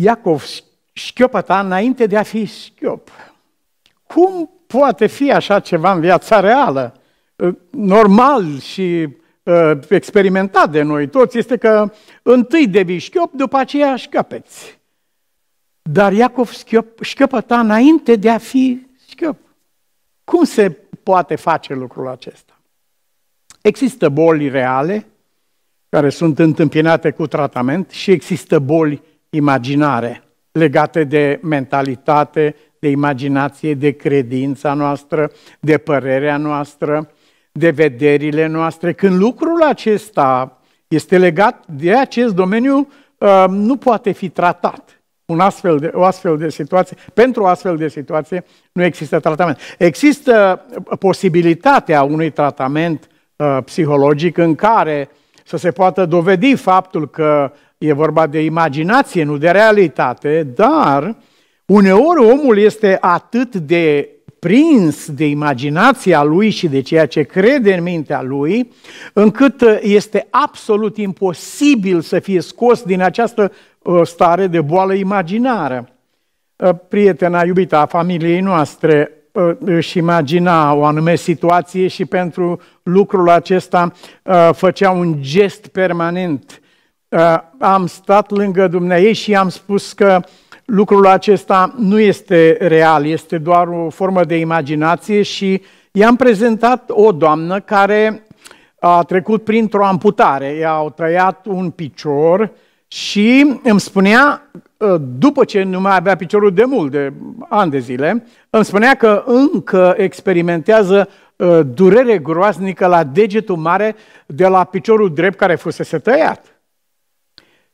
Iacov șchiopăta înainte de a fi șchiop. Cum poate fi așa ceva în viața reală, normal și experimentat de noi toți, este că întâi devii șchiop, după aceea șchiopeți. Dar Iacov șchiopăta înainte de a fi șchiop. Cum se poate face lucrul acesta? Există boli reale care sunt întâmpinate cu tratament și există boli imaginare, legate de mentalitate, de imaginație, de credința noastră, de părerea noastră, de vederile noastre. Când lucrul acesta este legat de acest domeniu, ă, nu poate fi tratat. Un astfel de, o astfel de situație, pentru o astfel de situație nu există tratament. Există posibilitatea unui tratament ă, psihologic în care să se poată dovedi faptul că e vorba de imaginație, nu de realitate, dar uneori omul este atât de prins de imaginația lui și de ceea ce crede în mintea lui, încât este absolut imposibil să fie scos din această uh, stare de boală imaginară. Uh, prietena iubită a familiei noastre uh, își imagina o anume situație și pentru lucrul acesta făcea un gest permanent Uh, am stat lângă dumneai și am spus că lucrul acesta nu este real, este doar o formă de imaginație și i-am prezentat o doamnă care a trecut printr-o amputare, i-au tăiat un picior și îmi spunea, uh, după ce nu mai avea piciorul de mult, de ani de zile, îmi spunea că încă experimentează uh, durere groaznică la degetul mare de la piciorul drept care fusese tăiat.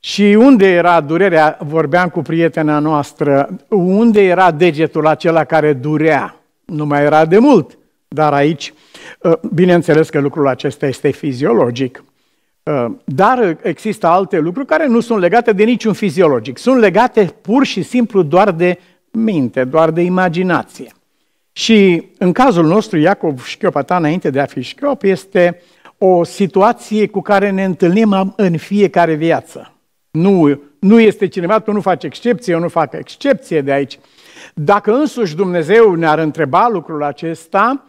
Și unde era durerea, vorbeam cu prietena noastră, unde era degetul acela care durea? Nu mai era de mult, dar aici, ă, bineînțeles că lucrul acesta este fiziologic, ă, dar există alte lucruri care nu sunt legate de niciun fiziologic, sunt legate pur și simplu doar de minte, doar de imaginație. Și în cazul nostru, Iacov Șchiopata, înainte de a fi șchiop, este o situație cu care ne întâlnim în fiecare viață. Nu, nu este cineva, tu nu faci excepție, eu nu fac excepție de aici. Dacă însuși Dumnezeu ne-ar întreba lucrul acesta,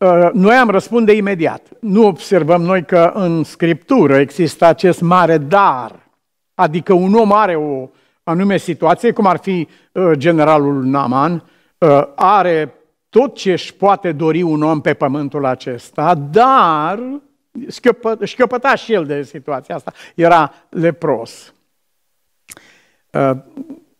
ă, noi am răspunde imediat. Nu observăm noi că în Scriptură există acest mare dar, adică un om are o anume situație, cum ar fi ă, generalul Naman, ă, are tot ce își poate dori un om pe pământul acesta, dar șchiopăta și el de situația asta, era lepros. Uh,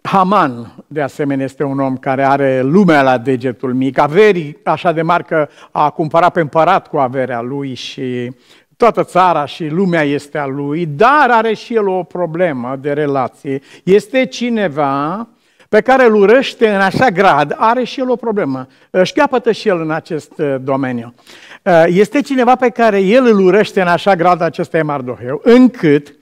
Haman, de asemenea, este un om care are lumea la degetul mic, averii așa de mari că a cumpărat pe împărat cu averea lui și toată țara și lumea este a lui, dar are și el o problemă de relație. Este cineva pe care îl urăște în așa grad, are și el o problemă. Își capătă și el în acest uh, domeniu. Uh, este cineva pe care el îl urăște în așa grad, acesta e Mardoheu, încât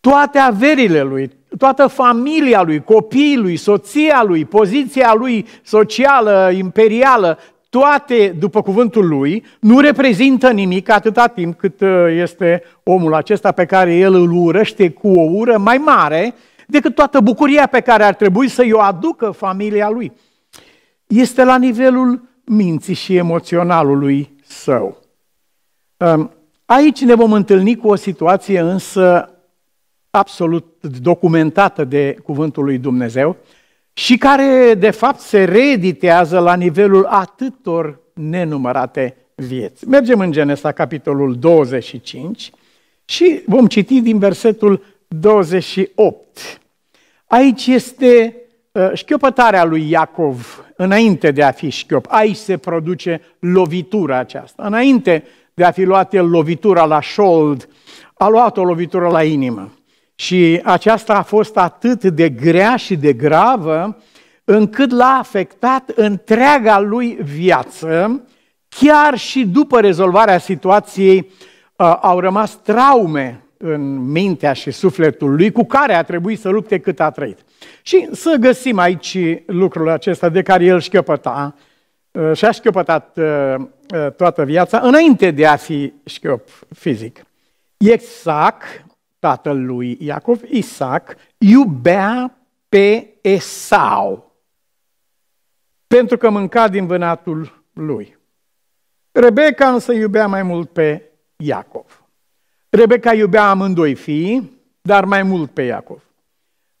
toate averile lui, toată familia lui, copiii lui, soția lui, poziția lui socială, imperială, toate, după cuvântul lui, nu reprezintă nimic atâta timp cât uh, este omul acesta pe care el îl urăște cu o ură mai mare decât toată bucuria pe care ar trebui să-i o aducă familia lui. Este la nivelul minții și emoționalului său. Um, aici ne vom întâlni cu o situație însă absolut documentată de cuvântul lui Dumnezeu și care, de fapt, se reeditează la nivelul atâtor nenumărate vieți. Mergem în Genesa, capitolul 25 și vom citi din versetul 28. Aici este ă, șchiopătarea lui Iacov înainte de a fi șchiop. Aici se produce lovitura aceasta. Înainte de a fi luat el lovitura la șold, a luat o lovitură la inimă. Și aceasta a fost atât de grea și de gravă, încât l-a afectat întreaga lui viață, chiar și după rezolvarea situației uh, au rămas traume în mintea și sufletul lui cu care a trebuit să lupte cât a trăit. Și să găsim aici lucrul acesta de care el șchiopăta uh, și a șchiopătat uh, toată viața înainte de a fi șchiop fizic. Exact tatăl lui Iacov, Isaac, iubea pe Esau, pentru că mânca din vânatul lui. Rebecca însă iubea mai mult pe Iacov. Rebecca iubea amândoi fii, dar mai mult pe Iacov.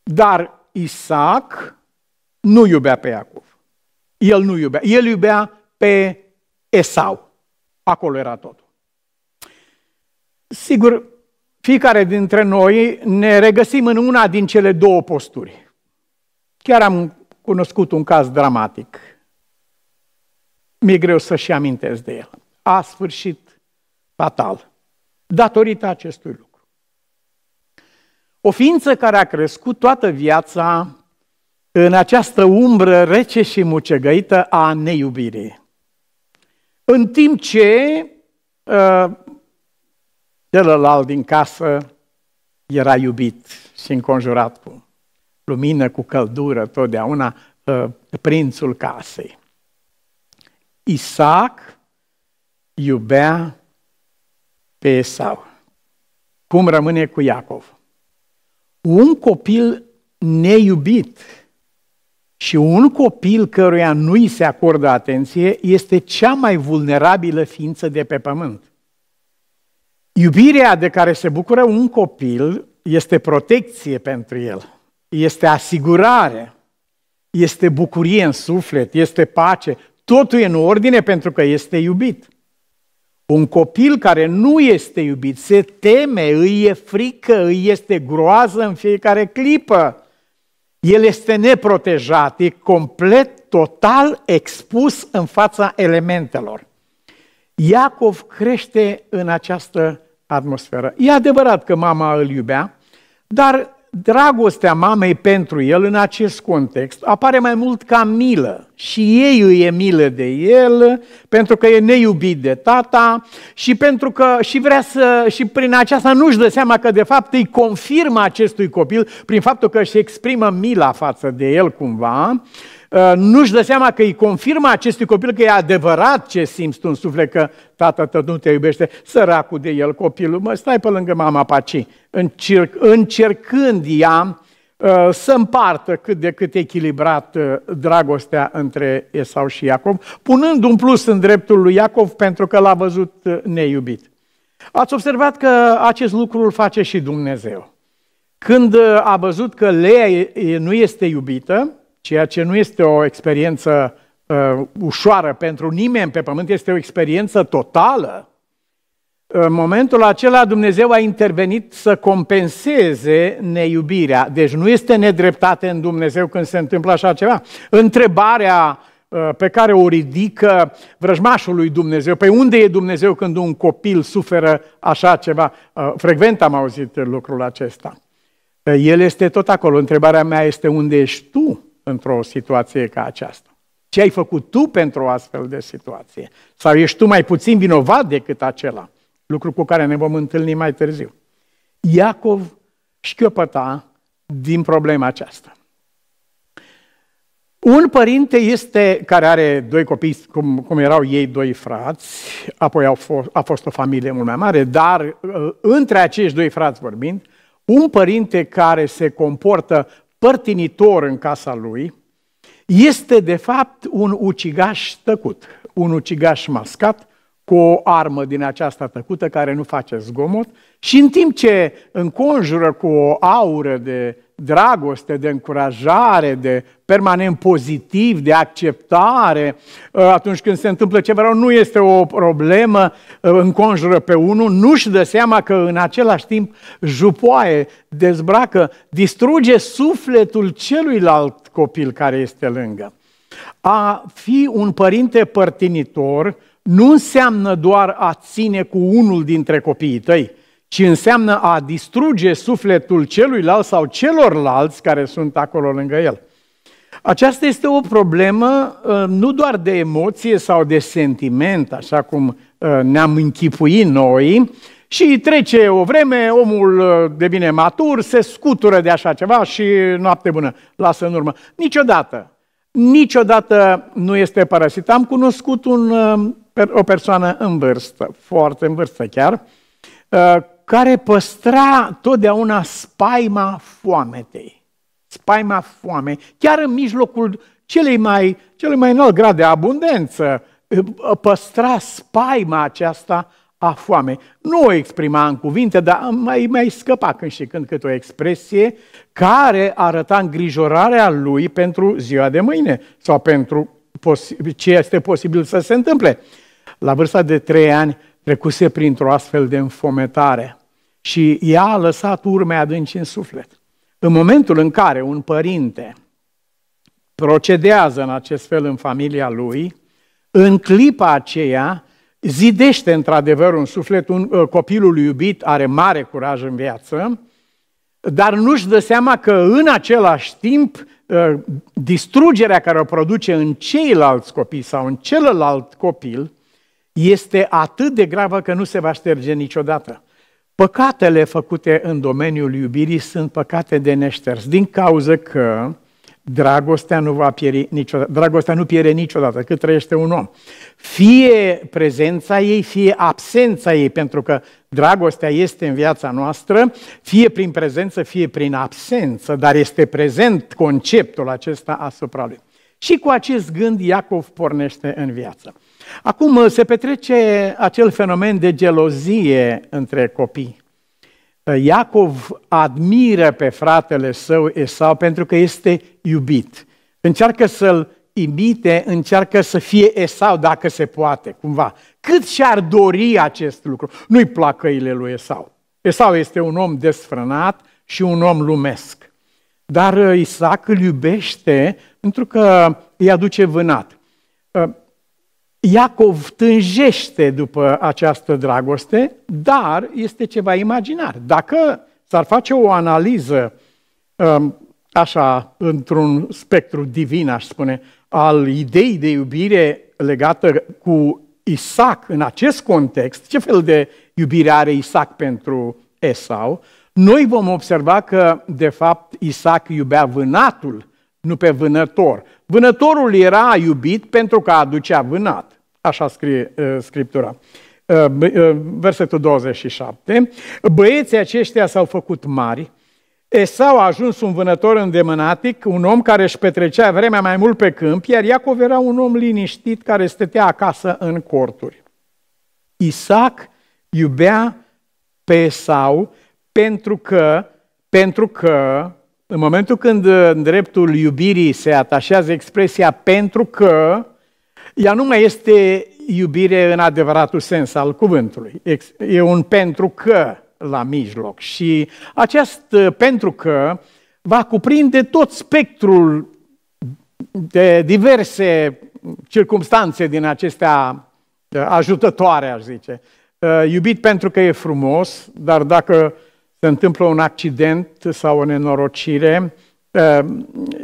Dar Isaac nu iubea pe Iacov. El nu iubea. El iubea pe Esau. Acolo era totul. Sigur, fiecare dintre noi ne regăsim în una din cele două posturi. Chiar am cunoscut un caz dramatic. Mi-e greu să-și amintesc de el. A sfârșit fatal, datorită acestui lucru. O ființă care a crescut toată viața în această umbră rece și mucegăită a neiubirii. În timp ce uh, Celălalt din casă era iubit și înconjurat cu lumină, cu căldură, totdeauna ă, prințul casei. Isaac iubea pe Esau. Cum rămâne cu Iacov? Un copil neiubit și un copil căruia nu îi se acordă atenție este cea mai vulnerabilă ființă de pe pământ. Iubirea de care se bucură un copil este protecție pentru el, este asigurare, este bucurie în suflet, este pace. Totul e în ordine pentru că este iubit. Un copil care nu este iubit se teme, îi e frică, îi este groază în fiecare clipă. El este neprotejat, e complet, total expus în fața elementelor. Iacov crește în această atmosferă. E adevărat că mama îl iubea, dar dragostea mamei pentru el în acest context apare mai mult ca milă și ei îi e milă de el pentru că e neiubit de tata și pentru că și vrea să și prin aceasta nu-și dă seama că de fapt îi confirmă acestui copil prin faptul că își exprimă mila față de el cumva Uh, nu-și dă seama că îi confirmă acestui copil că e adevărat ce simți tu în suflet, că tată tău nu te iubește, săracul de el, copilul, mă, stai pe lângă mama paci, încerc, încercând ea uh, să împartă cât de cât echilibrat uh, dragostea între Esau și Iacov, punând un plus în dreptul lui Iacov pentru că l-a văzut neiubit. Ați observat că acest lucru îl face și Dumnezeu. Când a văzut că Lea nu este iubită, ceea ce nu este o experiență uh, ușoară pentru nimeni pe pământ, este o experiență totală. În momentul acela Dumnezeu a intervenit să compenseze neiubirea. Deci nu este nedreptate în Dumnezeu când se întâmplă așa ceva. Întrebarea uh, pe care o ridică vrăjmașul lui Dumnezeu. Pe unde e Dumnezeu când un copil suferă așa ceva? Uh, frecvent am auzit lucrul acesta. Uh, el este tot acolo. Întrebarea mea este unde ești tu într-o situație ca aceasta. Ce ai făcut tu pentru o astfel de situație? Sau ești tu mai puțin vinovat decât acela? Lucru cu care ne vom întâlni mai târziu. Iacov șchiopăta din problema aceasta. Un părinte este, care are doi copii, cum, cum erau ei doi frați, apoi au fost, a fost o familie mult mai mare, dar ă, între acești doi frați vorbind, un părinte care se comportă părtinitor în casa lui, este de fapt un ucigaș tăcut, un ucigaș mascat, cu o armă din aceasta tăcută care nu face zgomot și în timp ce înconjură cu o aură de dragoste, de încurajare, de permanent pozitiv, de acceptare. Uh, atunci când se întâmplă ceva rău, nu este o problemă, uh, înconjură pe unul, nu-și dă seama că în același timp jupoaie, dezbracă, distruge sufletul celuilalt copil care este lângă. A fi un părinte părtinitor nu înseamnă doar a ține cu unul dintre copiii tăi, ci înseamnă a distruge sufletul celuilalt sau celorlalți care sunt acolo lângă el. Aceasta este o problemă uh, nu doar de emoție sau de sentiment, așa cum uh, ne-am închipuit noi, și trece o vreme, omul uh, devine matur, se scutură de așa ceva și noapte bună, lasă în urmă. Niciodată, niciodată nu este părăsit. Am cunoscut un, o persoană în vârstă, foarte în vârstă chiar, care păstra totdeauna spaima foametei. Spaima foamei, chiar în mijlocul celei mai, celui mai înalt grad de abundență, păstra spaima aceasta a foamei. Nu o exprima în cuvinte, dar mai, mai scăpa când și când câte o expresie care arăta îngrijorarea lui pentru ziua de mâine sau pentru ce este posibil să se întâmple. La vârsta de trei ani, trecuse printr-o astfel de înfometare și ea a lăsat urme adânci în suflet. În momentul în care un părinte procedează în acest fel în familia lui, în clipa aceea zidește într-adevăr un suflet, un, uh, copilul iubit are mare curaj în viață, dar nu-și dă seama că în același timp uh, distrugerea care o produce în ceilalți copii sau în celălalt copil este atât de gravă că nu se va șterge niciodată. Păcatele făcute în domeniul iubirii sunt păcate de neșters, din cauza că dragostea nu, va pieri niciodată, dragostea nu piere niciodată cât trăiește un om. Fie prezența ei, fie absența ei, pentru că dragostea este în viața noastră, fie prin prezență, fie prin absență, dar este prezent conceptul acesta asupra lui. Și cu acest gând Iacov pornește în viață. Acum uh, se petrece acel fenomen de gelozie între copii. Uh, Iacov admiră pe fratele său Esau pentru că este iubit. Încearcă să-l imite, încearcă să fie Esau dacă se poate, cumva. Cât și-ar dori acest lucru? Nu-i plac căile lui Esau. Esau este un om desfrânat și un om lumesc. Dar uh, Isaac îl iubește pentru că îi aduce vânat. Iacov tânjește după această dragoste, dar este ceva imaginar. Dacă s-ar face o analiză um, așa, într-un spectru divin, aș spune, al ideii de iubire legată cu Isaac în acest context, ce fel de iubire are Isaac pentru Esau, noi vom observa că, de fapt, Isaac iubea vânatul, nu pe vânător. Vânătorul era iubit pentru că aducea vânat. Așa scrie uh, Scriptura. Uh, uh, versetul 27. Băieții aceștia s-au făcut mari. Esau a ajuns un vânător îndemânatic, un om care își petrecea vremea mai mult pe câmp, iar Iacov era un om liniștit care stătea acasă în corturi. Isaac iubea pe Esau pentru că, pentru că în momentul când uh, în dreptul iubirii se atașează expresia pentru că, ea nu mai este iubire în adevăratul sens al cuvântului. E un pentru că la mijloc. Și acest uh, pentru că va cuprinde tot spectrul de diverse circumstanțe din acestea uh, ajutătoare, aș zice. Uh, iubit pentru că e frumos, dar dacă se întâmplă un accident sau o nenorocire,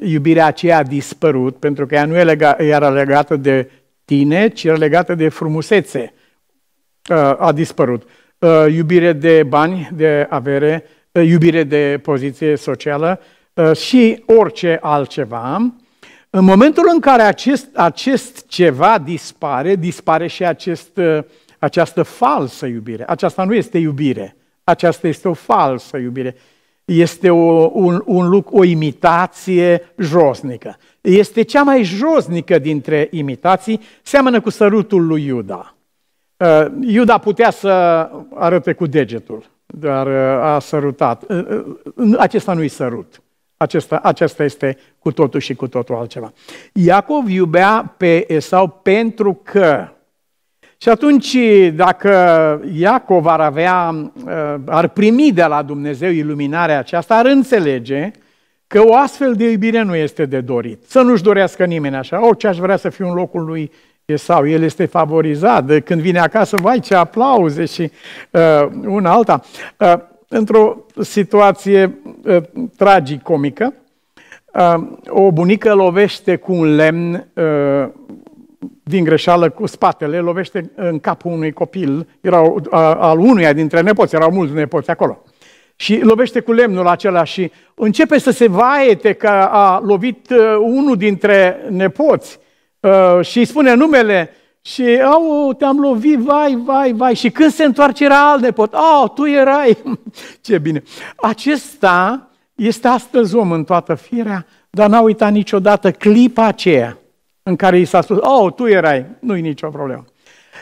iubirea aceea a dispărut, pentru că ea nu e era legată de tine, ci era legată de frumusețe, uh, a dispărut. Uh, iubire de bani, de avere, uh, iubire de poziție socială și orice altceva. În momentul în care acest, acest ceva dispare, dispare și acest, această falsă iubire. Aceasta nu este iubire, aceasta este o falsă iubire este o, un, un lucru, o imitație josnică. Este cea mai josnică dintre imitații, seamănă cu sărutul lui Iuda. Uh, Iuda putea să arăte cu degetul, dar uh, a sărutat. Uh, acesta nu-i sărut. Acesta, acesta este cu totul și cu totul altceva. Iacov iubea pe Esau pentru că și atunci, dacă Iacov ar avea, uh, ar primi de la Dumnezeu iluminarea aceasta, ar înțelege că o astfel de iubire nu este de dorit. Să nu-și dorească nimeni așa. O, ce aș vrea să fiu în locul lui sau el este favorizat. De când vine acasă, vai ce aplauze și uh, una alta. Uh, într-o situație uh, tragicomică, uh, o bunică lovește cu un lemn uh, din greșeală cu spatele, lovește în capul unui copil, erau, a, al unuia dintre nepoți, erau mulți nepoți acolo. Și lovește cu lemnul acela și începe să se vaete că a lovit uh, unul dintre nepoți uh, și îi spune numele și, au, te-am lovit, vai, vai, vai. Și când se întoarce era alt nepot. Au, tu erai. Ce bine. Acesta este astăzi om în toată firea, dar n-a uitat niciodată clipa aceea în care i s-a spus, oh, tu erai, nu-i nicio problemă.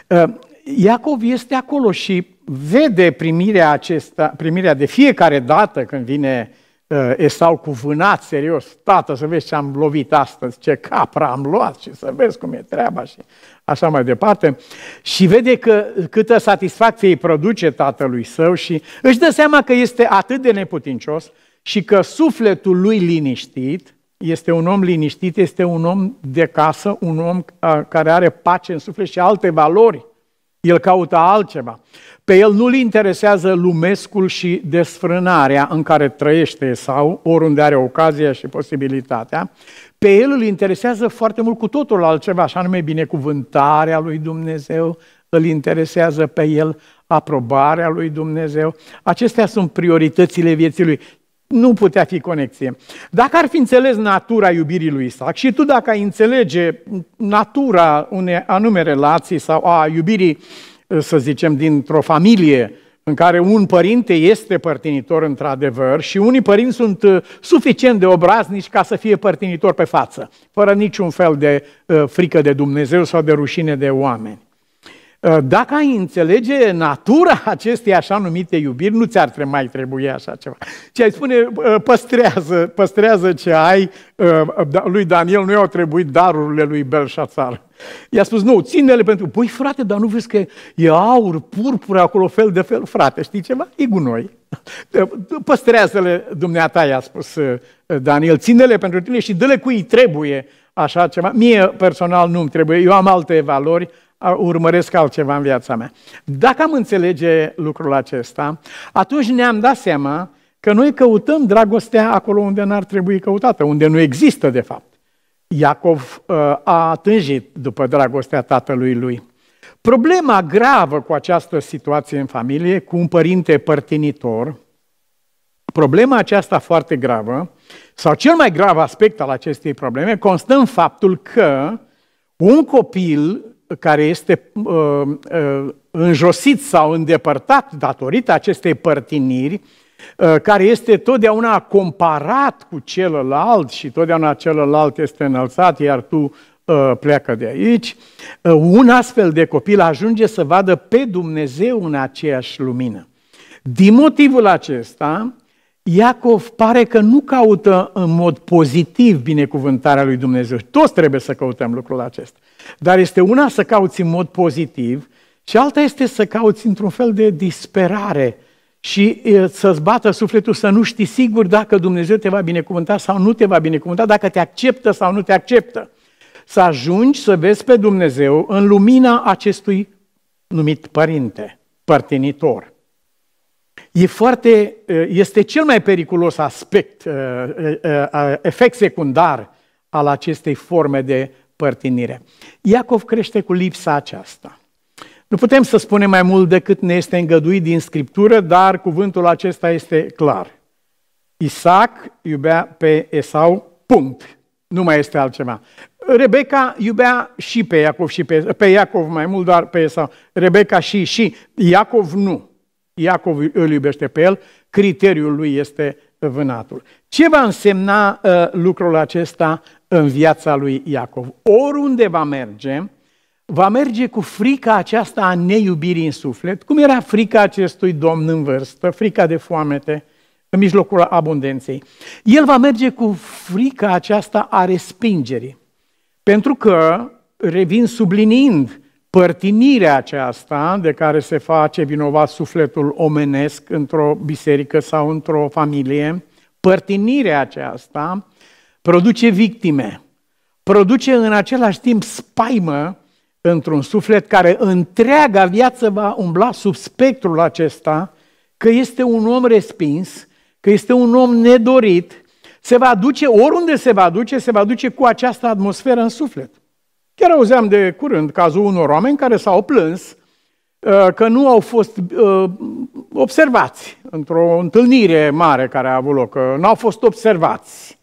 Uh, Iacov este acolo și vede primirea, acesta, primirea de fiecare dată când vine uh, Esau cu vânat serios, tată, să vezi ce am lovit astăzi, ce capra am luat și să vezi cum e treaba și așa mai departe. Și vede că câtă satisfacție îi produce tatălui său și își dă seama că este atât de neputincios și că sufletul lui liniștit este un om liniștit, este un om de casă, un om care are pace în suflet și alte valori. El caută altceva. Pe el nu-l interesează lumescul și desfrânarea în care trăiește sau oriunde are ocazia și posibilitatea. Pe el îl interesează foarte mult cu totul altceva, așa nume binecuvântarea lui Dumnezeu, îl interesează pe el aprobarea lui Dumnezeu. Acestea sunt prioritățile vieții lui nu putea fi conexie. Dacă ar fi înțeles natura iubirii lui Isaac și tu dacă ai înțelege natura unei anume relații sau a iubirii, să zicem, dintr-o familie în care un părinte este părtinitor într-adevăr și unii părinți sunt uh, suficient de obraznici ca să fie părtinitor pe față, fără niciun fel de uh, frică de Dumnezeu sau de rușine de oameni. Ă, dacă ai înțelege natura acestei așa numite iubiri, nu ți-ar mai trebui așa ceva. Ce ai spune, păstrează, păstrează ce ai. Ă, ă, da, lui Daniel nu i-au trebuit darurile lui Belșațar. I-a spus, nu, ține-le pentru... Păi frate, dar nu vezi că e aur, purpură acolo, fel de fel, frate, știi ceva? E gunoi. Păstrează-le, dumneata, i-a spus Daniel, ține-le pentru tine și dă-le cui trebuie așa ceva. Mie personal nu-mi trebuie, eu am alte valori, urmăresc altceva în viața mea. Dacă am înțelege lucrul acesta, atunci ne-am dat seama că noi căutăm dragostea acolo unde n-ar trebui căutată, unde nu există de fapt. Iacov uh, a atânjit după dragostea tatălui lui. Problema gravă cu această situație în familie, cu un părinte părtinitor, problema aceasta foarte gravă, sau cel mai grav aspect al acestei probleme, constă în faptul că un copil care este uh, uh, înjosit sau îndepărtat datorită acestei părtiniri, uh, care este totdeauna comparat cu celălalt și totdeauna celălalt este înălțat, iar tu pleacă de aici, un astfel de copil ajunge să vadă pe Dumnezeu în aceeași lumină. Din motivul acesta, Iacov pare că nu caută în mod pozitiv binecuvântarea lui Dumnezeu. Toți trebuie să căutăm lucrul acesta. Dar este una să cauți în mod pozitiv și alta este să cauți într-un fel de disperare și să-ți bată sufletul să nu știi sigur dacă Dumnezeu te va binecuvânta sau nu te va binecuvânta, dacă te acceptă sau nu te acceptă. Să ajungi să vezi pe Dumnezeu în lumina acestui numit părinte, părtinitor. E foarte, este cel mai periculos aspect, efect secundar al acestei forme de părtinire. Iacov crește cu lipsa aceasta. Nu putem să spunem mai mult decât ne este îngăduit din Scriptură, dar cuvântul acesta este clar. Isaac iubea pe Esau, punct. Nu mai este altceva. Rebecca iubea și pe Iacov și pe, pe Iacov mai mult, dar pe Esau. Rebecca și și Iacov nu. Iacov îl iubește pe el, criteriul lui este vânatul. Ce va însemna uh, lucrul acesta în viața lui Iacov? Oriunde va merge, va merge cu frica aceasta a neiubirii în suflet, cum era frica acestui domn în vârstă, frica de foamete, în mijlocul abundenței. El va merge cu frica aceasta a respingerii, pentru că, revin sublinind, părtinirea aceasta de care se face vinovat sufletul omenesc într-o biserică sau într-o familie, părtinirea aceasta produce victime, produce în același timp spaimă într-un suflet care întreaga viață va umbla sub spectrul acesta, că este un om respins, că este un om nedorit, se va duce, oriunde se va duce, se va duce cu această atmosferă în suflet. Chiar auzeam de curând cazul unor oameni care s-au plâns uh, că nu au fost uh, observați într-o întâlnire mare care a avut loc, că nu au fost observați.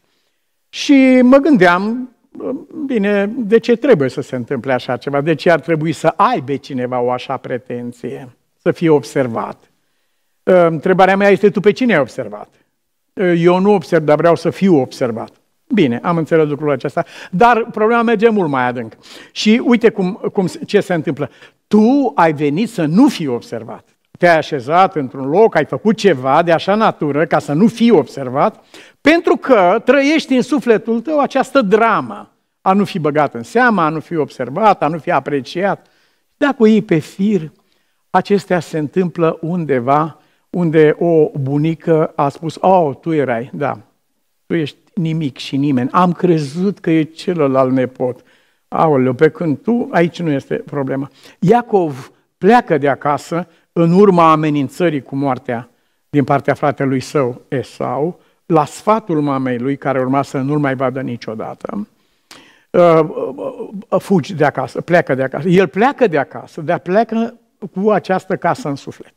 Și mă gândeam, uh, bine, de ce trebuie să se întâmple așa ceva? De ce ar trebui să aibă cineva o așa pretenție, să fie observat? Întrebarea mea este, tu pe cine ai observat? Eu nu observ, dar vreau să fiu observat. Bine, am înțeles lucrul acesta, dar problema merge mult mai adânc. Și uite cum, cum, ce se întâmplă. Tu ai venit să nu fii observat. Te-ai așezat într-un loc, ai făcut ceva de așa natură ca să nu fii observat, pentru că trăiești în sufletul tău această dramă a nu fi băgat în seamă, a nu fi observat, a nu fi apreciat. Dacă o iei pe fir, acestea se întâmplă undeva unde o bunică a spus, oh, tu erai, da, tu ești nimic și nimeni. Am crezut că e celălalt nepot. Aoleu, pe când tu, aici nu este problema. Iacov pleacă de acasă în urma amenințării cu moartea din partea fratelui său Esau, la sfatul mamei lui, care urma să nu-l mai vadă niciodată, uh, uh, uh, fugi de acasă, pleacă de acasă. El pleacă de acasă, dar pleacă cu această casă în suflet.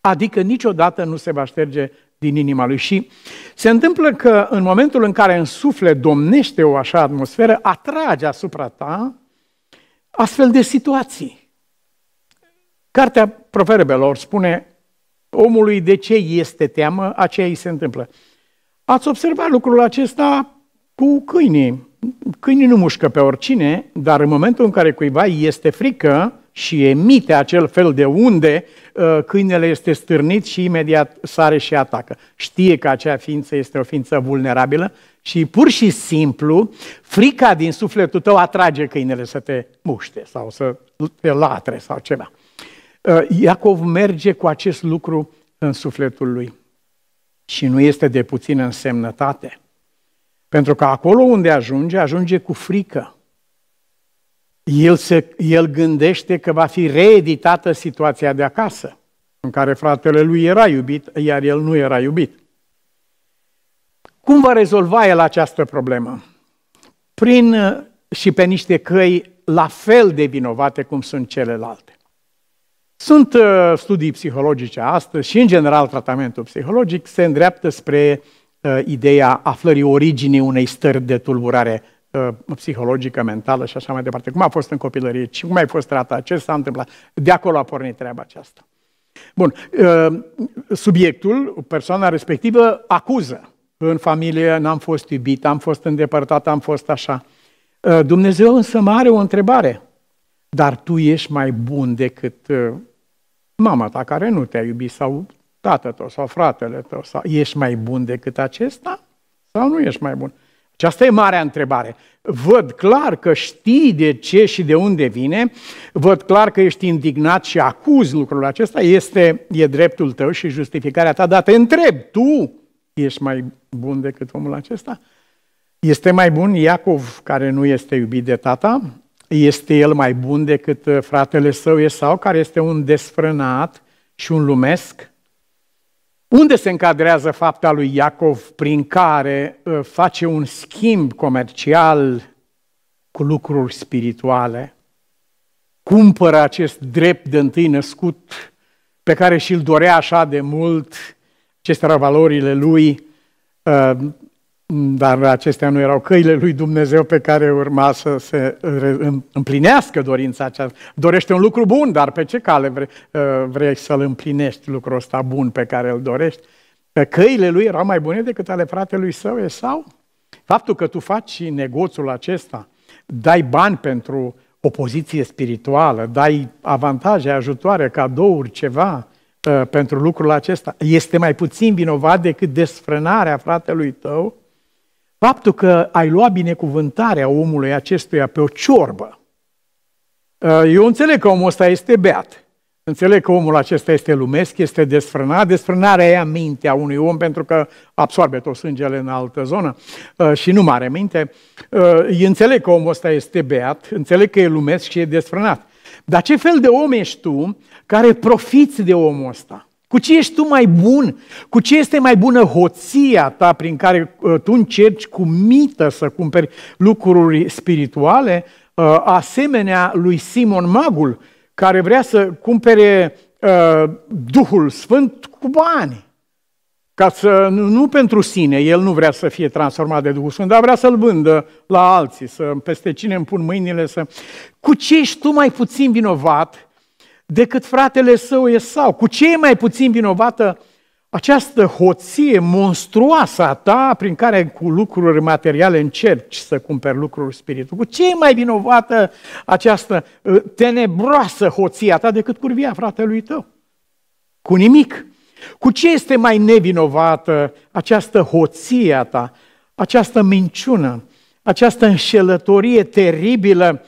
Adică niciodată nu se va șterge din inima lui. Și se întâmplă că în momentul în care în suflet domnește o așa atmosferă, atrage asupra ta astfel de situații. Cartea Proverbelor spune omului de ce este teamă, aceea îi se întâmplă. Ați observat lucrul acesta cu câinii. Câinii nu mușcă pe oricine, dar în momentul în care cuiva este frică, și emite acel fel de unde, uh, câinele este stârnit și imediat sare și atacă. Știe că acea ființă este o ființă vulnerabilă și pur și simplu frica din sufletul tău atrage câinele să te muște sau să te latre sau ceva. Uh, Iacov merge cu acest lucru în sufletul lui și nu este de puțină însemnătate. Pentru că acolo unde ajunge, ajunge cu frică el, se, el gândește că va fi reeditată situația de acasă, în care fratele lui era iubit, iar el nu era iubit. Cum va rezolva el această problemă? Prin uh, și pe niște căi la fel de vinovate cum sunt celelalte. Sunt uh, studii psihologice astăzi și, în general, tratamentul psihologic se îndreaptă spre uh, ideea aflării originii unei stări de tulburare Uh, psihologică, mentală și așa mai departe. Cum a fost în copilărie, cum ai fost tratat, ce s-a întâmplat. De acolo a pornit treaba aceasta. Bun, uh, subiectul, persoana respectivă, acuză. În familie n-am fost iubit, am fost îndepărtat, am fost așa. Uh, Dumnezeu însă mai are o întrebare. Dar tu ești mai bun decât mama ta care nu te-a iubit sau tatăl tău sau fratele tău. Sau... Ești mai bun decât acesta sau nu ești mai bun? Și asta e marea întrebare. Văd clar că știi de ce și de unde vine, văd clar că ești indignat și acuzi lucrul acesta, este, e dreptul tău și justificarea ta, dar te întreb, tu ești mai bun decât omul acesta? Este mai bun Iacov, care nu este iubit de tata? Este el mai bun decât fratele său Esau, care este un desfrânat și un lumesc? Unde se încadrează fapta lui Iacov prin care uh, face un schimb comercial cu lucruri spirituale? Cumpără acest drept de întâi născut pe care și-l dorea așa de mult, acestea erau valorile lui, uh, dar acestea nu erau căile lui Dumnezeu pe care urma să se împlinească dorința aceasta. Dorește un lucru bun, dar pe ce cale vrei, uh, vrei să-l împlinești lucrul ăsta bun pe care îl dorești? Pe căile lui erau mai bune decât ale fratelui său, e sau? Faptul că tu faci negoțul acesta, dai bani pentru o poziție spirituală, dai avantaje, ajutoare, cadouri, ceva uh, pentru lucrul acesta, este mai puțin vinovat decât desfrânarea fratelui tău Faptul că ai luat binecuvântarea omului acestuia pe o ciorbă, uh, eu înțeleg că omul ăsta este beat, înțeleg că omul acesta este lumesc, este desfrânat, desfrânarea e mintea unui om pentru că absorbe tot sângele în altă zonă uh, și nu mai are minte. Uh, eu înțeleg că omul ăsta este beat, înțeleg că e lumesc și e desfrânat. Dar ce fel de om ești tu care profiți de omul ăsta? Cu ce ești tu mai bun? Cu ce este mai bună hoția ta prin care uh, tu încerci cu mită să cumperi lucruri spirituale, uh, asemenea lui Simon Magul, care vrea să cumpere uh, Duhul Sfânt cu bani. Ca să, nu pentru sine, el nu vrea să fie transformat de Duhul Sfânt, dar vrea să-l vândă la alții, să peste cine îmi pun mâinile, să... Cu ce ești tu mai puțin vinovat decât fratele său Esau. Cu ce e mai puțin vinovată această hoție monstruoasă a ta prin care cu lucruri materiale încerci să cumperi lucruri spirituale? Cu ce e mai vinovată această uh, tenebroasă hoție a ta decât curvia fratelui tău? Cu nimic. Cu ce este mai nevinovată această hoție a ta, această minciună, această înșelătorie teribilă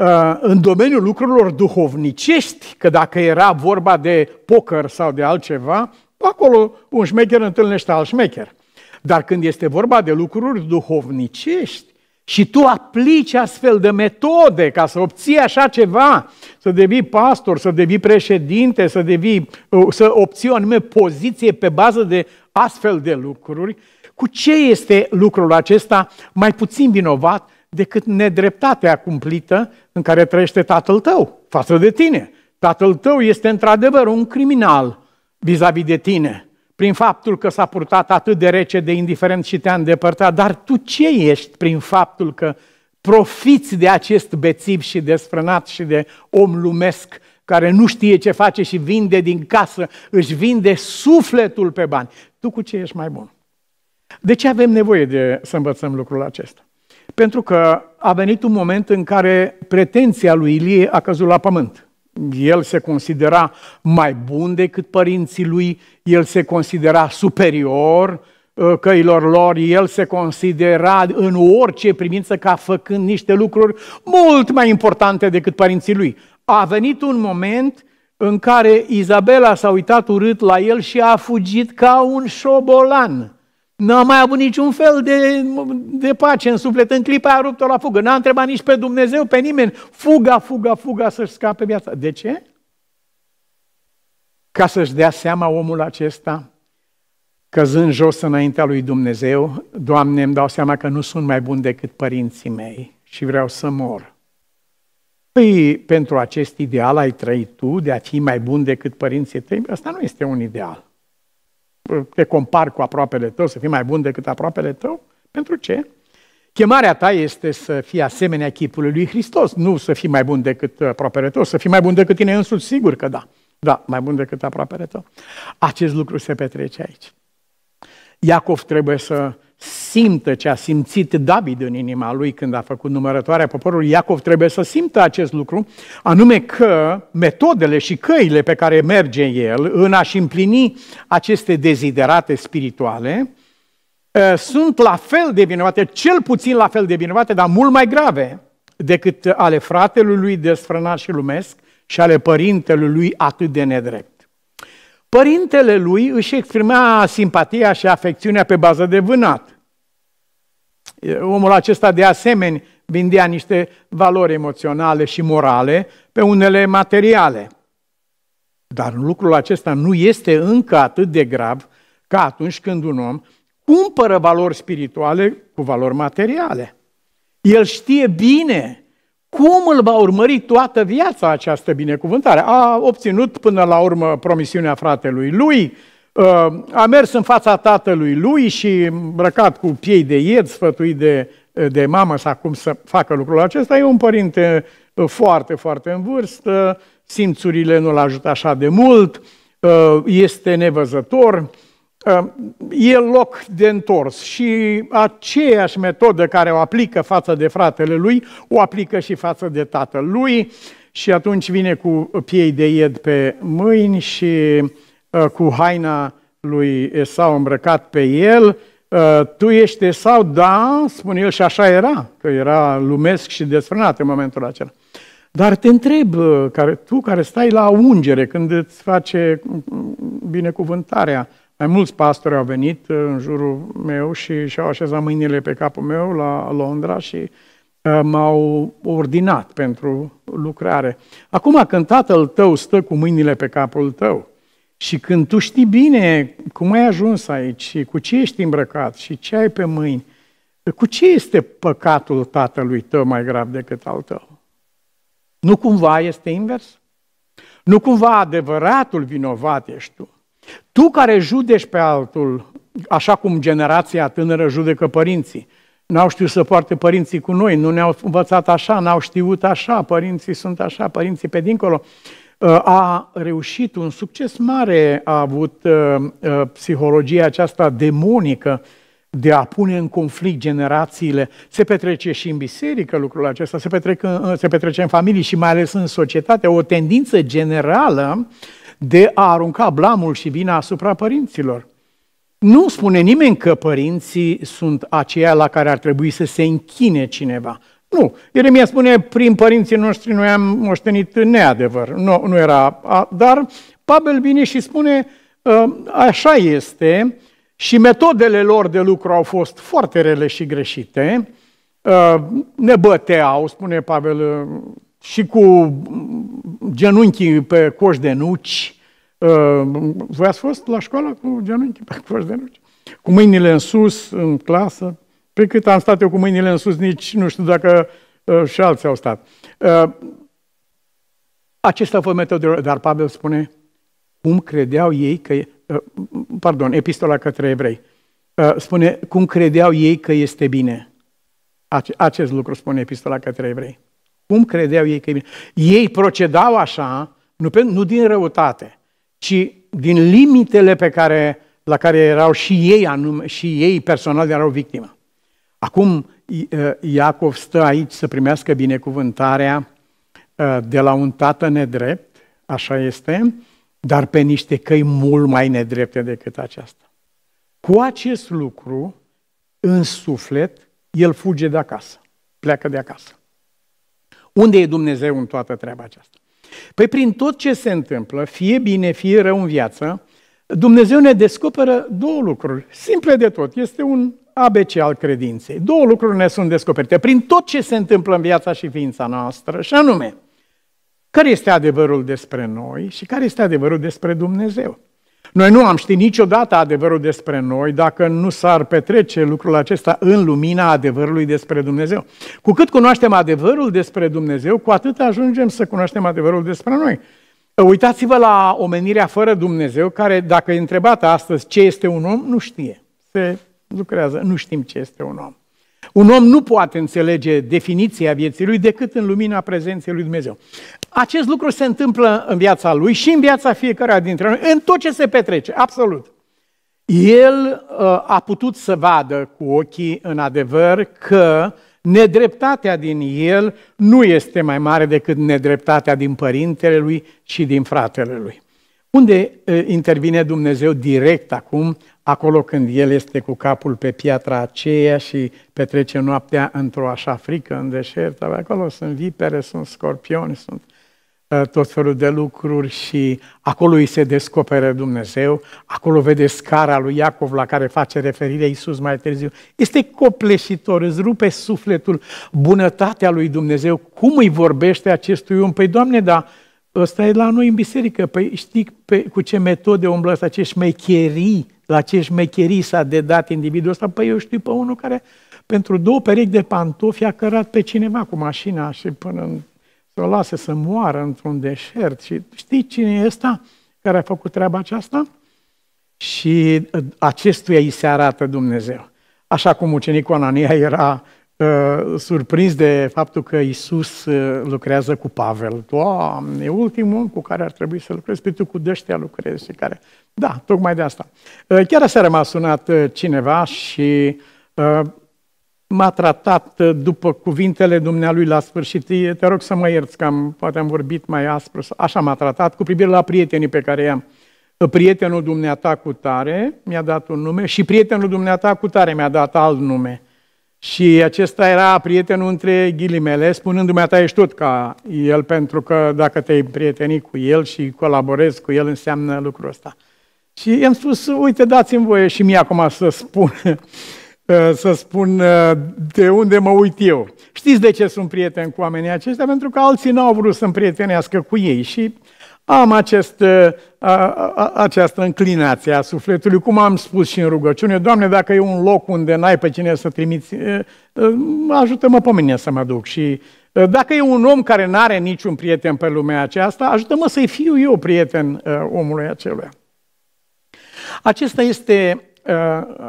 Uh, în domeniul lucrurilor duhovnicești, că dacă era vorba de poker sau de altceva, acolo un șmecher întâlnește alt șmecher. Dar când este vorba de lucruri duhovnicești și tu aplici astfel de metode ca să obții așa ceva, să devii pastor, să devii președinte, să, devii, uh, să obții o anume poziție pe bază de astfel de lucruri, cu ce este lucrul acesta mai puțin vinovat decât nedreptatea cumplită în care trăiește tatăl tău față de tine. Tatăl tău este într-adevăr un criminal vis-a-vis de tine, prin faptul că s-a purtat atât de rece, de indiferent și te-a îndepărtat, dar tu ce ești prin faptul că profiți de acest bețiv și desfrânat și de om lumesc care nu știe ce face și vinde din casă, își vinde sufletul pe bani. Tu cu ce ești mai bun? De ce avem nevoie de să învățăm lucrul acesta? Pentru că a venit un moment în care pretenția lui Ilie a căzut la pământ. El se considera mai bun decât părinții lui, el se considera superior ă, căilor lor, el se considera în orice privință ca făcând niște lucruri mult mai importante decât părinții lui. A venit un moment în care Izabela s-a uitat urât la el și a fugit ca un șobolan. N-a mai avut niciun fel de, de pace în suflet. În clipa a rupt-o la fugă. N-a întrebat nici pe Dumnezeu, pe nimeni. Fuga, fuga, fuga să-și scape viața. De ce? Ca să-și dea seama omul acesta, căzând jos înaintea lui Dumnezeu, Doamne, îmi dau seama că nu sunt mai bun decât părinții mei și vreau să mor. Păi, pentru acest ideal ai trăit tu, de a fi mai bun decât părinții tăi, asta nu este un ideal te compari cu aproapele tău, să fii mai bun decât aproapele tău? Pentru ce? Chemarea ta este să fii asemenea chipului lui Hristos, nu să fii mai bun decât aproapele tău, să fii mai bun decât tine însuți, sigur că da. Da, mai bun decât aproapele tău. Acest lucru se petrece aici. Iacov trebuie să simtă ce a simțit David în inima lui când a făcut numărătoarea poporului Iacov, trebuie să simtă acest lucru, anume că metodele și căile pe care merge el în a-și împlini aceste deziderate spirituale ă, sunt la fel de vinovate, cel puțin la fel de vinovate, dar mult mai grave decât ale fratelui lui desfrânat și lumesc și ale părintelui lui atât de nedrept părintele lui își exprima simpatia și afecțiunea pe bază de vânat. Omul acesta de asemenea vindea niște valori emoționale și morale pe unele materiale. Dar lucrul acesta nu este încă atât de grav ca atunci când un om cumpără valori spirituale cu valori materiale. El știe bine cum îl va urmări toată viața această binecuvântare. A obținut până la urmă promisiunea fratelui lui, ă, a mers în fața tatălui lui și îmbrăcat cu piei de ied, sfătuit de, de mamă să cum să facă lucrul acesta. E un părinte ă, foarte, foarte în vârstă, simțurile nu l ajută așa de mult, ă, este nevăzător, e loc de întors și aceeași metodă care o aplică față de fratele lui, o aplică și față de tatăl lui și atunci vine cu piei de ied pe mâini și uh, cu haina lui Esau îmbrăcat pe el, uh, tu ești Esau, da, spune el și așa era, că era lumesc și desfrânat în momentul acela. Dar te întreb, uh, care, tu care stai la ungere când îți face mm, mm, binecuvântarea, mai mulți pastori au venit uh, în jurul meu și și-au așezat mâinile pe capul meu la Londra și uh, m-au ordinat pentru lucrare. Acum când tatăl tău stă cu mâinile pe capul tău și când tu știi bine cum ai ajuns aici și cu ce ești îmbrăcat și ce ai pe mâini, cu ce este păcatul tatălui tău mai grav decât al tău? Nu cumva este invers? Nu cumva adevăratul vinovat ești tu? Tu care judești pe altul, așa cum generația tânără judecă părinții, n-au știut să poarte părinții cu noi, nu ne-au învățat așa, n-au știut așa, părinții sunt așa, părinții pe dincolo. Uh, a reușit un succes mare, a avut uh, uh, psihologia aceasta demonică de a pune în conflict generațiile. Se petrece și în biserică lucrul acesta, se petrece, se petrece în familie și mai ales în societate. O tendință generală uh, de a arunca blamul și vina asupra părinților. Nu spune nimeni că părinții sunt aceia la care ar trebui să se închine cineva. Nu. Ieremia spune, prin părinții noștri noi am moștenit neadevăr. Nu, nu era. Dar Pavel vine și spune, ă, așa este și metodele lor de lucru au fost foarte rele și greșite. Ă, ne băteau, spune Pavel și cu mm, genunchii pe coș de nuci. Ă, voi ați fost la școală cu genunchii pe coș de nuci? Cu mâinile în sus, în clasă. Pe cât am stat eu cu mâinile în sus, nici nu știu dacă ă, și alții au stat. Ă, acesta a fost metodul, dar Pavel spune cum credeau ei că, pardon, epistola către evrei, spune cum credeau ei că este bine. Acest lucru spune epistola către evrei. Cum credeau ei că e bine? Ei procedau așa, nu, pe, nu din răutate, ci din limitele pe care, la care erau și ei, anume, și ei personal erau victima. Acum uh, Iacov stă aici să primească binecuvântarea uh, de la un tată nedrept, așa este, dar pe niște căi mult mai nedrepte decât aceasta. Cu acest lucru, în suflet, el fuge de acasă, pleacă de acasă. Unde e Dumnezeu în toată treaba aceasta? Păi prin tot ce se întâmplă, fie bine, fie rău în viață, Dumnezeu ne descoperă două lucruri, simple de tot. Este un ABC al credinței. Două lucruri ne sunt descoperite prin tot ce se întâmplă în viața și ființa noastră, și anume, care este adevărul despre noi și care este adevărul despre Dumnezeu. Noi nu am ști niciodată adevărul despre noi dacă nu s-ar petrece lucrul acesta în lumina adevărului despre Dumnezeu. Cu cât cunoaștem adevărul despre Dumnezeu, cu atât ajungem să cunoaștem adevărul despre noi. Uitați-vă la omenirea fără Dumnezeu, care dacă e întrebată astăzi ce este un om, nu știe. Se lucrează, nu știm ce este un om. Un om nu poate înțelege definiția vieții lui decât în lumina prezenței lui Dumnezeu. Acest lucru se întâmplă în viața lui și în viața fiecăruia dintre noi, în tot ce se petrece, absolut. El uh, a putut să vadă cu ochii în adevăr că nedreptatea din el nu este mai mare decât nedreptatea din părintele lui și din fratele lui. Unde intervine Dumnezeu direct acum, acolo când El este cu capul pe piatra aceea și petrece noaptea într-o așa frică în deșert? Acolo sunt vipere, sunt scorpioni, sunt tot felul de lucruri și acolo îi se descoperă Dumnezeu, acolo vede scara lui Iacov la care face referire Iisus mai târziu. Este copleșitor, îți rupe sufletul, bunătatea lui Dumnezeu, cum îi vorbește acestui om? Păi, Doamne, da, Ăsta e la noi în biserică. Păi știi pe, cu ce metode umblă ăsta, ce șmecherii, la ce șmecherii s-a dedat individul ăsta? Păi eu știu pe unul care pentru două perechi de pantofi a cărat pe cineva cu mașina și până în, să o lase să moară într-un deșert. Și știi cine e ăsta care a făcut treaba aceasta? Și uh, acestuia îi se arată Dumnezeu. Așa cum ucenicul Anania era Uh, surprins de faptul că Isus uh, lucrează cu Pavel. Doamne, ultimul cu care ar trebui să lucrezi, pentru că cu dăștia lucrezi și care... Da, tocmai de asta. Uh, chiar aseară m-a sunat cineva și m-a tratat după cuvintele dumnealui la sfârșit. Te rog să mă ierți că am, poate am vorbit mai aspru. Așa m-a tratat cu privire la prietenii pe care i-am. Prietenul dumneata cu tare mi-a dat un nume și prietenul dumneata cu tare mi-a dat alt nume. Și acesta era prietenul între ghilimele, spunându-mi, ta ești tot ca el, pentru că dacă te-ai prietenit cu el și colaborezi cu el, înseamnă lucrul ăsta. Și i-am spus, uite, dați-mi voie și mie acum să spun, uh, să spun uh, de unde mă uit eu. Știți de ce sunt prieten cu oamenii aceștia? Pentru că alții n-au vrut să-mi prietenească cu ei și am acest, uh, a, a, această înclinație a sufletului, cum am spus și în rugăciune, Doamne, dacă e un loc unde n-ai pe cine să trimiți, uh, uh, ajută-mă pe mine să mă duc. Și dacă e un om care n-are niciun prieten pe lumea aceasta, ajută-mă să-i fiu eu prieten omului acelui. Acesta este,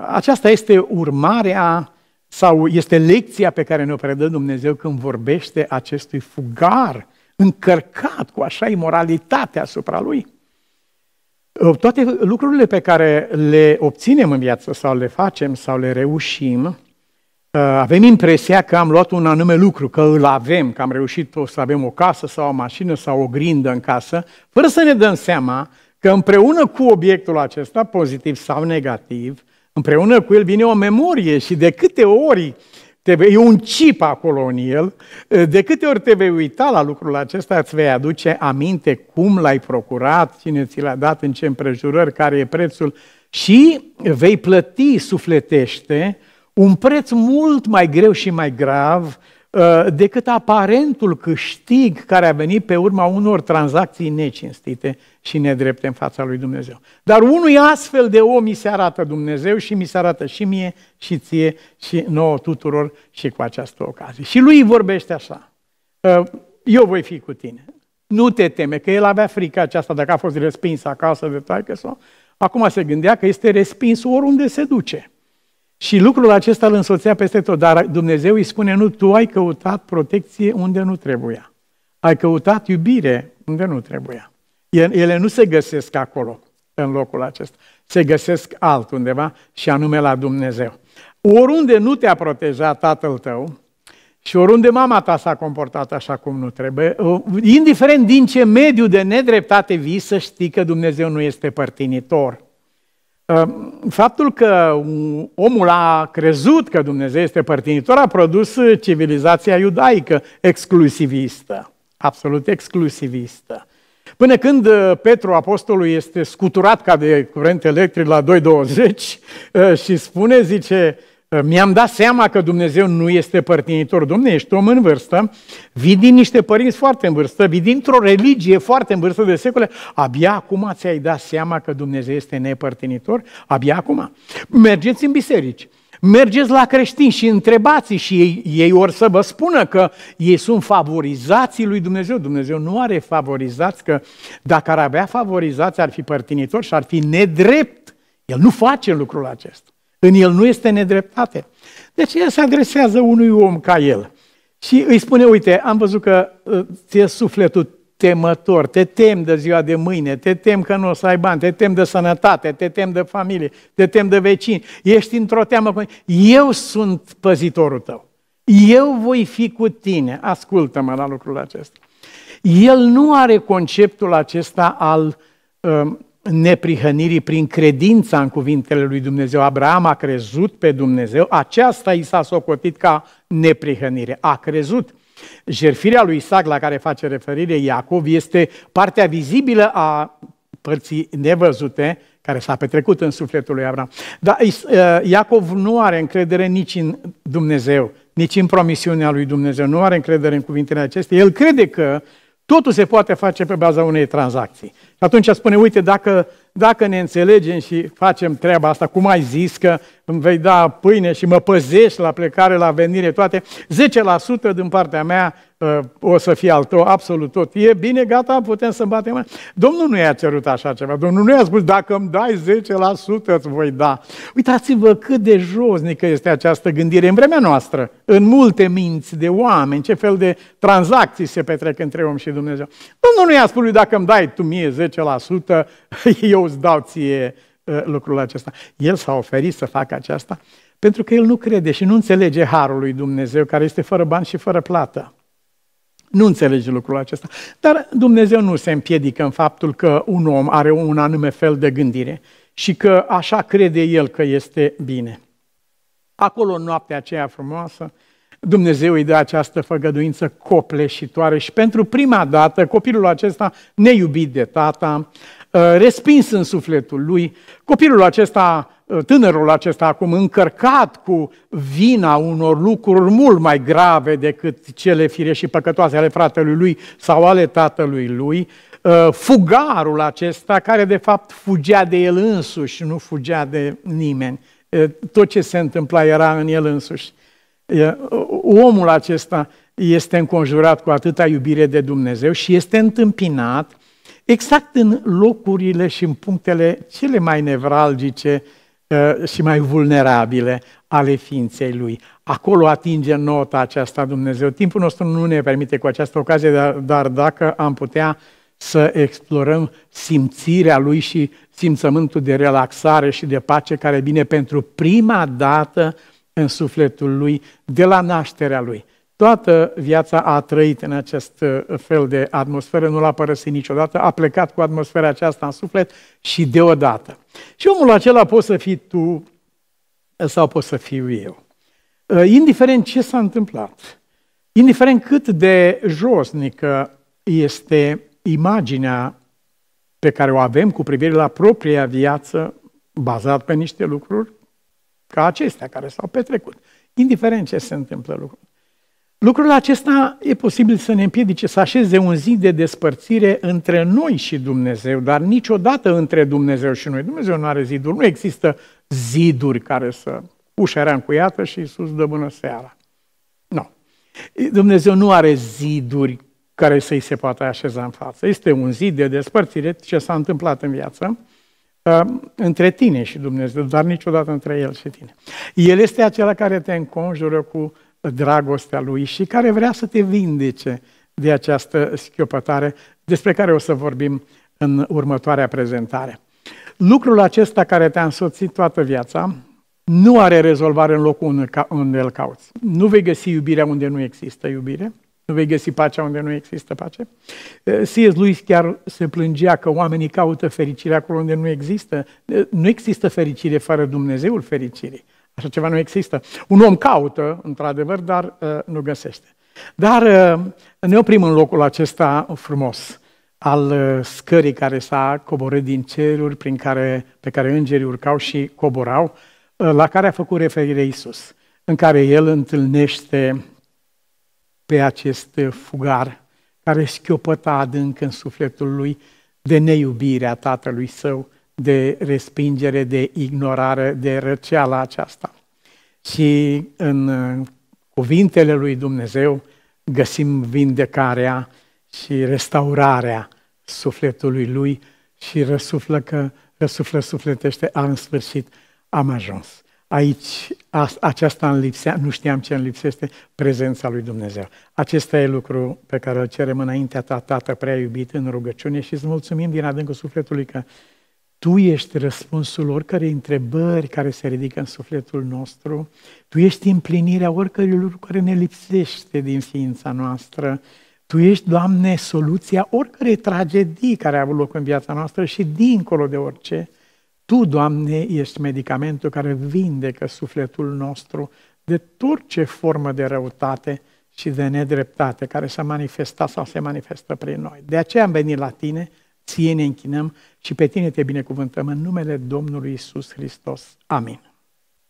aceasta este urmarea sau este lecția pe care ne-o predă Dumnezeu când vorbește acestui fugar încărcat cu așa imoralitate asupra lui. Ă, toate lucrurile pe care le obținem în viață sau le facem sau le reușim, ă, avem impresia că am luat un anume lucru, că îl avem, că am reușit să avem o casă sau o mașină sau o grindă în casă, fără să ne dăm seama că împreună cu obiectul acesta, pozitiv sau negativ, împreună cu el vine o memorie și de câte ori te vei, e un cip acolo în el. De câte ori te vei uita la lucrul acesta, îți vei aduce aminte cum l-ai procurat, cine ți l-a dat, în ce împrejurări, care e prețul și vei plăti sufletește un preț mult mai greu și mai grav Uh, decât aparentul câștig care a venit pe urma unor tranzacții necinstite și nedrepte în fața lui Dumnezeu. Dar unui astfel de om mi se arată Dumnezeu și mi se arată și mie, și ție, și nouă tuturor și cu această ocazie. Și lui vorbește așa, uh, eu voi fi cu tine. Nu te teme, că el avea frica aceasta dacă a fost respins acasă de taică sau... Acum se gândea că este respins oriunde se duce. Și lucrul acesta îl însoțea peste tot, dar Dumnezeu îi spune, nu, tu ai căutat protecție unde nu trebuia. Ai căutat iubire unde nu trebuia. Ele nu se găsesc acolo, în locul acesta. Se găsesc altundeva și anume la Dumnezeu. Oriunde nu te-a protejat tatăl tău și oriunde mama ta s-a comportat așa cum nu trebuie, indiferent din ce mediu de nedreptate vii, să știi că Dumnezeu nu este părtinitor Uh, faptul că omul a crezut că Dumnezeu este părtinitor a produs uh, civilizația iudaică exclusivistă, absolut exclusivistă. Până când uh, Petru, apostolul, este scuturat ca de curent electric la 2.20 și spune, zice, Ă, mi-am dat seama că Dumnezeu nu este părtinitor. Dumnezeu ești om în vârstă, vii din niște părinți foarte în vârstă, vii dintr-o religie foarte în vârstă de secole, abia acum ți-ai dat seama că Dumnezeu este nepărtinitor? Abia acum. Mergeți în biserici, mergeți la creștini și întrebați și ei, ei or să vă spună că ei sunt favorizații lui Dumnezeu. Dumnezeu nu are favorizați, că dacă ar avea favorizați ar fi părtinitor și ar fi nedrept. El nu face lucrul acesta. În el nu este nedreptate. Deci el se adresează unui om ca el și îi spune, uite, am văzut că uh, ți-e sufletul temător, te tem de ziua de mâine, te tem că nu o să ai bani, te tem de sănătate, te tem de familie, te tem de vecini, ești într-o teamă cu Eu sunt păzitorul tău. Eu voi fi cu tine. Ascultă-mă la lucrul acesta. El nu are conceptul acesta al uh, neprihănirii prin credința în cuvintele lui Dumnezeu. Abraham a crezut pe Dumnezeu, aceasta i s-a socotit ca neprihănire. A crezut. Jerfirea lui Isaac, la care face referire Iacov, este partea vizibilă a părții nevăzute care s-a petrecut în sufletul lui Abraham. Dar uh, Iacov nu are încredere nici în Dumnezeu, nici în promisiunea lui Dumnezeu, nu are încredere în cuvintele acestea. El crede că Totul se poate face pe baza unei tranzacții. Și atunci spune, uite, dacă, dacă ne înțelegem și facem treaba asta, cum ai zis că îmi vei da pâine și mă păzești la plecare, la venire, toate, 10% din partea mea Uh, o să fie al tău absolut tot. E bine, gata, putem să batem. Domnul nu i-a cerut așa ceva. Domnul nu i-a spus, dacă îmi dai 10%, îți voi da. Uitați-vă cât de josnică este această gândire în vremea noastră, în multe minți de oameni, ce fel de tranzacții se petrec între om și Dumnezeu. Domnul nu i-a spus, lui, dacă îmi dai tu mie 10%, eu îți dau ție uh, lucrul acesta. El s-a oferit să facă aceasta pentru că el nu crede și nu înțelege harul lui Dumnezeu care este fără bani și fără plată. Nu înțelege lucrul acesta. Dar Dumnezeu nu se împiedică în faptul că un om are un anume fel de gândire și că așa crede el că este bine. Acolo, în noaptea aceea frumoasă, Dumnezeu îi dă această făgăduință copleșitoare și pentru prima dată copilul acesta, neiubit de tata, Uh, respins în sufletul lui. Copilul acesta, uh, tânărul acesta acum, încărcat cu vina unor lucruri mult mai grave decât cele fire și păcătoase ale fratelui lui sau ale tatălui lui, uh, fugarul acesta, care de fapt fugea de el însuși, nu fugea de nimeni. Tot ce se întâmpla era în el însuși. Omul acesta este înconjurat cu atâta iubire de Dumnezeu și este întâmpinat exact în locurile și în punctele cele mai nevralgice uh, și mai vulnerabile ale ființei lui. Acolo atinge nota aceasta Dumnezeu. Timpul nostru nu ne permite cu această ocazie, dar, dar dacă am putea să explorăm simțirea lui și simțământul de relaxare și de pace care vine pentru prima dată în sufletul lui de la nașterea lui toată viața a trăit în acest uh, fel de atmosferă, nu l-a părăsit niciodată, a plecat cu atmosfera aceasta în suflet și deodată. Și omul acela poți să fii tu uh, sau poți să fiu eu. Uh, indiferent ce s-a întâmplat, indiferent cât de josnică este imaginea pe care o avem cu privire la propria viață, bazat pe niște lucruri ca acestea care s-au petrecut, indiferent ce se întâmplă lucrurile. Lucrul acesta e posibil să ne împiedice să așeze un zid de despărțire între noi și Dumnezeu, dar niciodată între Dumnezeu și noi. Dumnezeu nu are ziduri, nu există ziduri care să... Ușa era încuiată și Iisus dă bună seara. Nu. Dumnezeu nu are ziduri care să-i se poată așeza în față. Este un zid de despărțire, ce s-a întâmplat în viață, uh, între tine și Dumnezeu, dar niciodată între El și tine. El este acela care te înconjură cu dragostea lui și care vrea să te vindece de această schiopătare despre care o să vorbim în următoarea prezentare. Lucrul acesta care te-a însoțit toată viața nu are rezolvare în locul unde îl cauți. Nu vei găsi iubirea unde nu există iubire, nu vei găsi pacea unde nu există pace. Eh, C.S. Lewis chiar se plângea că oamenii caută fericirea acolo unde nu există. Eh, nu există fericire fără Dumnezeul fericirii. Așa ceva nu există. Un om caută, într-adevăr, dar uh, nu găsește. Dar uh, ne oprim în locul acesta frumos al uh, scării care s-a coborât din ceruri, prin care, pe care îngerii urcau și coborau, uh, la care a făcut referire Isus, în care el întâlnește pe acest fugar care schiopăta adânc în sufletul lui de neiubirea tatălui său, de respingere, de ignorare, de răceala aceasta. Și în cuvintele lui Dumnezeu găsim vindecarea și restaurarea sufletului lui și răsuflă că răsuflă sufletește, a, în sfârșit am ajuns. Aici, a, aceasta în lipsea, nu știam ce în lipsește, prezența lui Dumnezeu. Acesta e lucru pe care îl cerem înaintea ta, Tată prea iubit, în rugăciune și îți mulțumim din adâncul sufletului că tu ești răspunsul oricărei întrebări care se ridică în sufletul nostru, Tu ești împlinirea oricărui lucru care ne lipsește din ființa noastră, Tu ești, Doamne, soluția oricărei tragedii care a avut loc în viața noastră și dincolo de orice. Tu, Doamne, ești medicamentul care vindecă sufletul nostru de orice formă de răutate și de nedreptate care s-a manifestat sau se manifestă prin noi. De aceea am venit la Tine ție ne închinăm și pe tine te binecuvântăm în numele Domnului Isus Hristos. Amin.